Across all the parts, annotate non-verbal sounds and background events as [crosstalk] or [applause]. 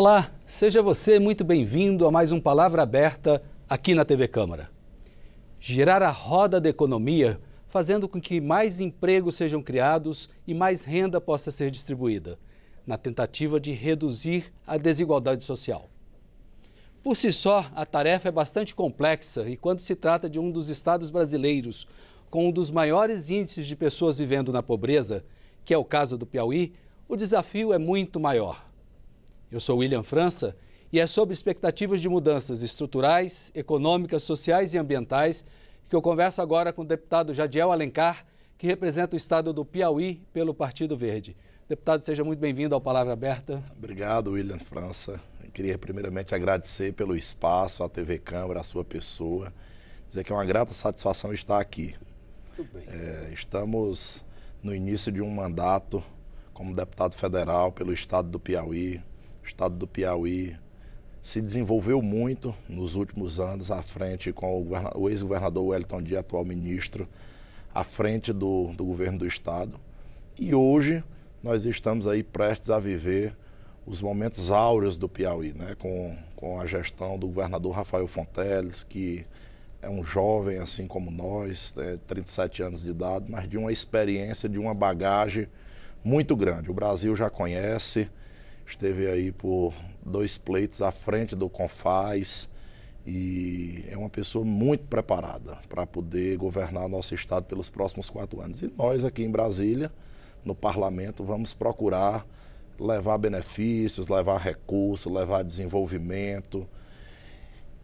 Olá, seja você muito bem-vindo a mais um Palavra Aberta aqui na TV Câmara. Girar a roda da economia, fazendo com que mais empregos sejam criados e mais renda possa ser distribuída, na tentativa de reduzir a desigualdade social. Por si só, a tarefa é bastante complexa e quando se trata de um dos estados brasileiros com um dos maiores índices de pessoas vivendo na pobreza, que é o caso do Piauí, o desafio é muito maior. Eu sou William França e é sobre expectativas de mudanças estruturais, econômicas, sociais e ambientais que eu converso agora com o deputado Jadiel Alencar, que representa o estado do Piauí pelo Partido Verde. Deputado, seja muito bem-vindo ao Palavra Aberta. Obrigado, William França. Eu queria primeiramente agradecer pelo espaço, à TV Câmara, à sua pessoa. Dizer que é uma grata satisfação estar aqui. Muito bem. É, estamos no início de um mandato como deputado federal pelo estado do Piauí, estado do Piauí se desenvolveu muito nos últimos anos à frente com o ex-governador Wellington Dias, atual ministro, à frente do, do governo do estado. E hoje nós estamos aí prestes a viver os momentos áureos do Piauí, né? com, com a gestão do governador Rafael Fonteles, que é um jovem assim como nós, né? 37 anos de idade, mas de uma experiência, de uma bagagem muito grande. O Brasil já conhece Esteve aí por dois pleitos à frente do Confaz e é uma pessoa muito preparada para poder governar o nosso estado pelos próximos quatro anos. E nós aqui em Brasília, no parlamento, vamos procurar levar benefícios, levar recursos, levar desenvolvimento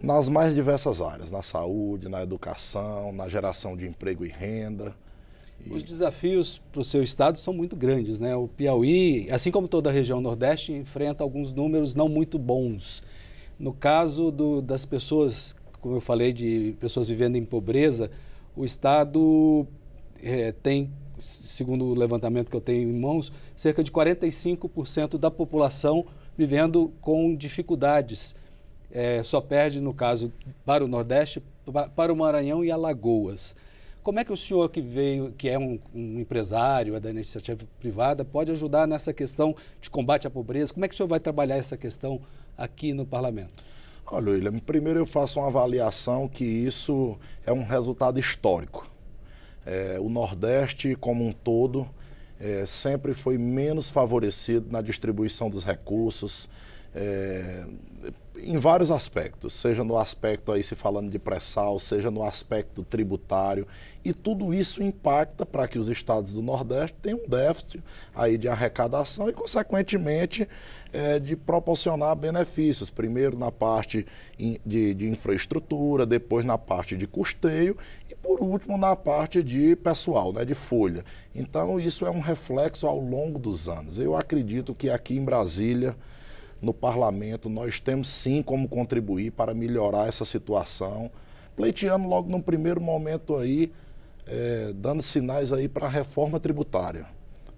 nas mais diversas áreas, na saúde, na educação, na geração de emprego e renda. Os desafios para o seu estado são muito grandes, né? O Piauí, assim como toda a região Nordeste, enfrenta alguns números não muito bons. No caso do, das pessoas, como eu falei, de pessoas vivendo em pobreza, o estado é, tem, segundo o levantamento que eu tenho em mãos, cerca de 45% da população vivendo com dificuldades. É, só perde, no caso, para o Nordeste, para o Maranhão e Alagoas. Como é que o senhor que veio, que é um, um empresário é da iniciativa privada, pode ajudar nessa questão de combate à pobreza? Como é que o senhor vai trabalhar essa questão aqui no parlamento? Olha, William, primeiro eu faço uma avaliação que isso é um resultado histórico. É, o Nordeste, como um todo, é, sempre foi menos favorecido na distribuição dos recursos, é, em vários aspectos, seja no aspecto aí se falando de pré-sal, seja no aspecto tributário, e tudo isso impacta para que os estados do Nordeste tenham um déficit aí de arrecadação e, consequentemente, é, de proporcionar benefícios, primeiro na parte de, de infraestrutura, depois na parte de custeio e, por último, na parte de pessoal, né, de folha. Então, isso é um reflexo ao longo dos anos. Eu acredito que aqui em Brasília, no parlamento, nós temos sim como contribuir para melhorar essa situação. Pleiteando logo num primeiro momento aí, é, dando sinais aí para a reforma tributária.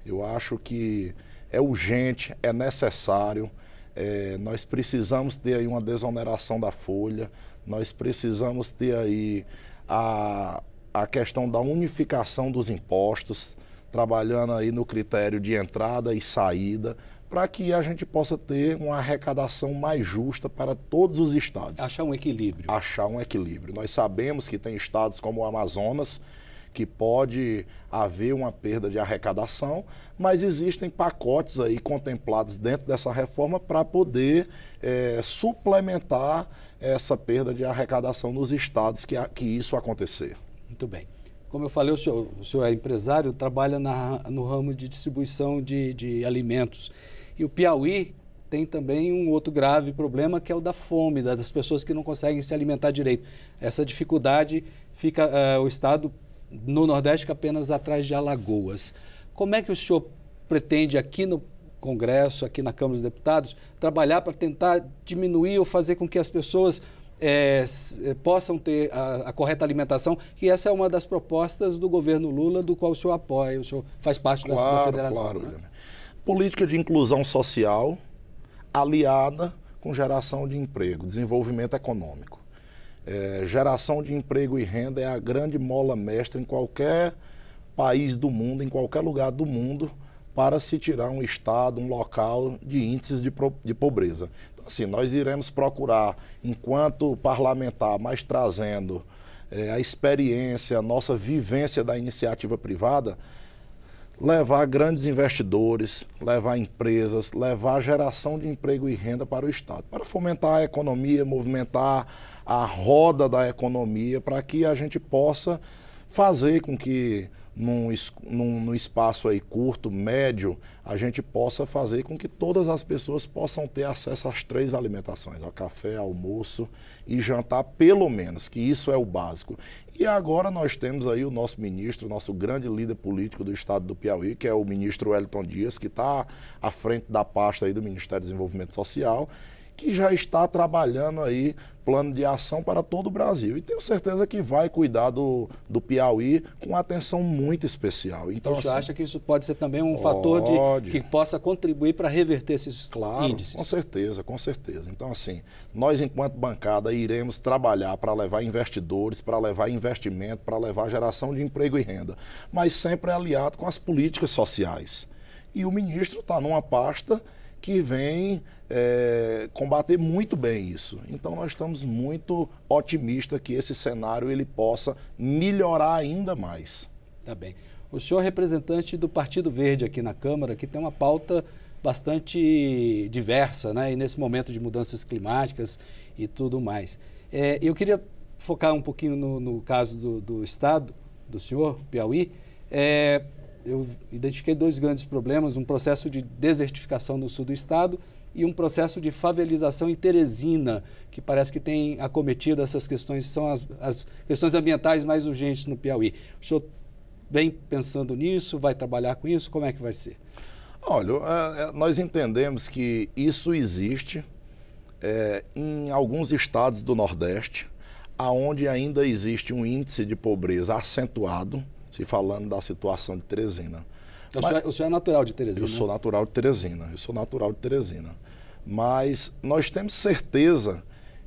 Eu acho que é urgente, é necessário. É, nós precisamos ter aí uma desoneração da folha, nós precisamos ter aí a, a questão da unificação dos impostos, trabalhando aí no critério de entrada e saída para que a gente possa ter uma arrecadação mais justa para todos os estados. Achar um equilíbrio. Achar um equilíbrio. Nós sabemos que tem estados como o Amazonas que pode haver uma perda de arrecadação, mas existem pacotes aí contemplados dentro dessa reforma para poder é, suplementar essa perda de arrecadação nos estados que, que isso acontecer. Muito bem. Como eu falei, o senhor, o senhor é empresário, trabalha na, no ramo de distribuição de, de alimentos. E o Piauí tem também um outro grave problema que é o da fome, das pessoas que não conseguem se alimentar direito. Essa dificuldade fica uh, o estado no Nordeste apenas atrás de Alagoas. Como é que o senhor pretende aqui no Congresso, aqui na Câmara dos Deputados, trabalhar para tentar diminuir ou fazer com que as pessoas é, possam ter a, a, correta alimentação, que essa é uma das propostas do governo Lula, do qual o senhor apoia, o senhor faz parte claro, da, da federação. Claro, né? Política de inclusão social aliada com geração de emprego, desenvolvimento econômico. É, geração de emprego e renda é a grande mola mestra em qualquer país do mundo, em qualquer lugar do mundo, para se tirar um estado, um local de índices de, de pobreza. Então, assim, nós iremos procurar, enquanto parlamentar, mas trazendo é, a experiência, a nossa vivência da iniciativa privada, levar grandes investidores, levar empresas, levar geração de emprego e renda para o Estado, para fomentar a economia, movimentar a roda da economia, para que a gente possa fazer com que num, num, num, espaço aí curto, médio, a gente possa fazer com que todas as pessoas possam ter acesso às três alimentações, ao café, almoço e jantar, pelo menos, que isso é o básico. E agora nós temos aí o nosso ministro, nosso grande líder político do estado do Piauí, que é o ministro Wellington Dias, que está à frente da pasta aí do Ministério do Desenvolvimento Social, que já está trabalhando aí plano de ação para todo o Brasil. E tenho certeza que vai cuidar do, do Piauí com atenção muito especial. Então, você assim, acha que isso pode ser também um pode. fator de, que possa contribuir para reverter esses claro, índices? Com certeza, com certeza. Então, assim, nós, enquanto bancada, iremos trabalhar para levar investidores, para levar investimento, para levar geração de emprego e renda, mas sempre aliado com as políticas sociais. E o ministro está numa pasta que vem é, combater muito bem isso. Então nós estamos muito otimistas que esse cenário ele possa melhorar ainda mais. Tá bem. O senhor é representante do Partido Verde aqui na Câmara, que tem uma pauta bastante diversa, né? E nesse momento de mudanças climáticas e tudo mais. É, eu queria focar um pouquinho no, no caso do, do Estado, do senhor, Piauí. É, eu identifiquei dois grandes problemas, um processo de desertificação no sul do estado e um processo de favelização em Teresina, que parece que tem acometido essas questões, são as, as questões ambientais mais urgentes no Piauí. O senhor vem pensando nisso, vai trabalhar com isso, como é que vai ser? Olha, é, nós entendemos que isso existe é, em alguns estados do Nordeste, aonde ainda existe um índice de pobreza acentuado, se falando da situação de Teresina. O, Mas, senhor, o senhor é natural de Teresina? Eu sou natural de Teresina. Eu sou natural de Teresina. Mas nós temos certeza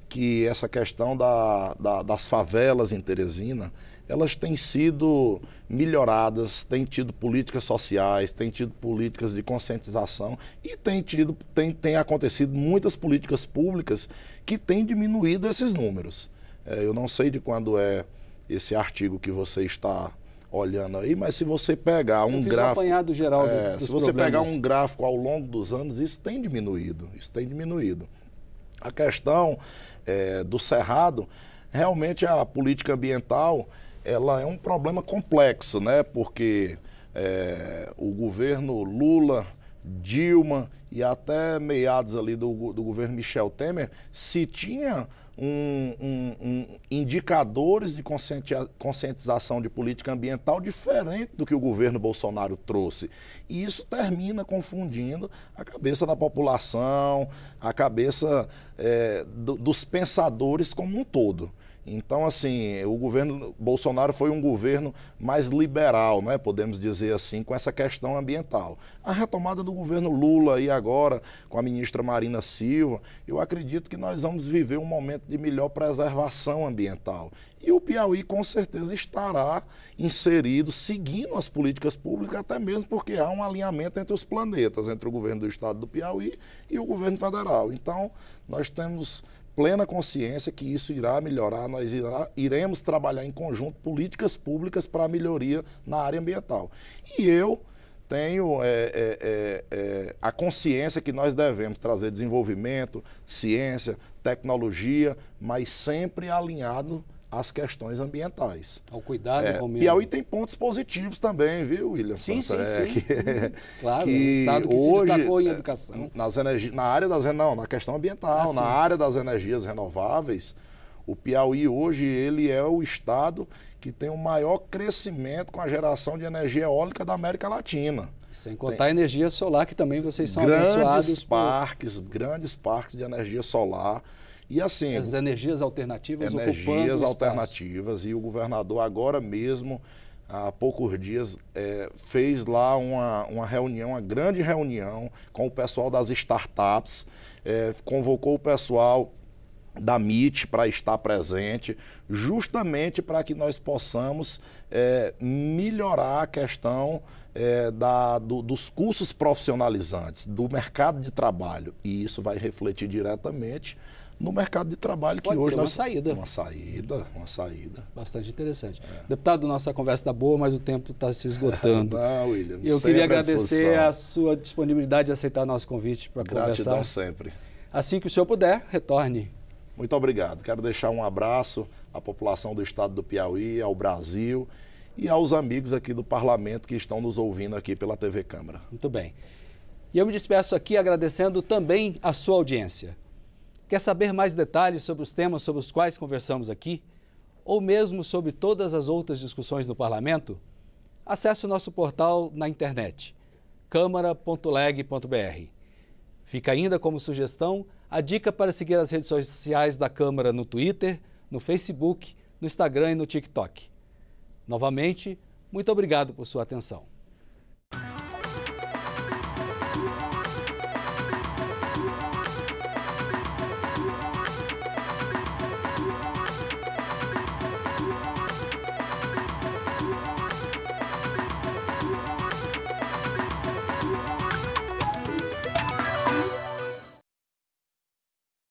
que essa questão da, da, das favelas em Teresina, elas têm sido melhoradas, têm tido políticas sociais, têm tido políticas de conscientização e têm, tido, têm, têm acontecido muitas políticas públicas que têm diminuído esses números. É, eu não sei de quando é esse artigo que você está olhando aí, mas se você pegar um gráfico. Um apanhado geral é, do, se você problemas. pegar um gráfico ao longo dos anos, isso tem diminuído. Isso tem diminuído. A questão é, do cerrado, realmente a política ambiental ela é um problema complexo, né? Porque é, o governo Lula, Dilma e até meados ali do, do governo Michel Temer se tinha um, um, um, indicadores de conscientização de política ambiental diferente do que o governo Bolsonaro trouxe. E isso termina confundindo a cabeça da população, a cabeça é, do, dos pensadores como um todo. Então, assim, o governo Bolsonaro foi um governo mais liberal, né, podemos dizer assim, com essa questão ambiental. A retomada do governo Lula e agora com a ministra Marina Silva, eu acredito que nós vamos viver um momento de melhor preservação ambiental. E o Piauí com certeza estará inserido, seguindo as políticas públicas, até mesmo porque há um alinhamento entre os planetas, entre o governo do estado do Piauí e o governo federal. Então, nós temos plena consciência que isso irá melhorar, nós irá, iremos trabalhar em conjunto políticas públicas para a melhoria na área ambiental. E eu tenho é, é, é, é a consciência que nós devemos trazer desenvolvimento, ciência, tecnologia, mas sempre alinhado as questões ambientais. Ao cuidado é, com o Piauí tem pontos positivos também, viu, William? Sim, sim, sim. [laughs] Que, claro, que é estado que hoje, se destacou em é, educação. Nas energi... Na área das não, na questão ambiental, ah, na área das energias renováveis, o Piauí hoje ele é o estado que tem o maior crescimento com a geração de energia eólica da América Latina. Sem contar tem a energia solar, que também vocês são grandes abençoados. Grandes parques, por... grandes parques de energia solar. E assim. As energias alternativas Energias alternativas. E o governador, agora mesmo, há poucos dias, é, fez lá uma, uma reunião, uma grande reunião com o pessoal das startups, é, convocou o pessoal da MIT para estar presente, justamente para que nós possamos é, melhorar a questão é, da, do, dos cursos profissionalizantes, do mercado de trabalho. E isso vai refletir diretamente no mercado de trabalho Pode que hoje. Ser uma saída. Uma saída, uma saída. Bastante interessante. É. Deputado, nossa conversa está boa, mas o tempo está se esgotando. Não, [laughs] tá, William, Eu queria agradecer a, sua disponibilidade de aceitar nosso convite para conversar. Gratidão sempre. Assim que o senhor puder, retorne. Muito obrigado. Quero deixar um abraço à população do estado do Piauí, ao Brasil e aos amigos aqui do parlamento que estão nos ouvindo aqui pela TV Câmara. Muito bem. E eu me despeço aqui agradecendo também a sua audiência. Quer saber mais detalhes sobre os temas sobre os quais conversamos aqui? Ou mesmo sobre todas as outras discussões no Parlamento? Acesse o nosso portal na internet câmara.leg.br. Fica ainda como sugestão a dica para seguir as redes sociais da Câmara no Twitter, no Facebook, no Instagram e no TikTok. Novamente, muito obrigado por sua atenção.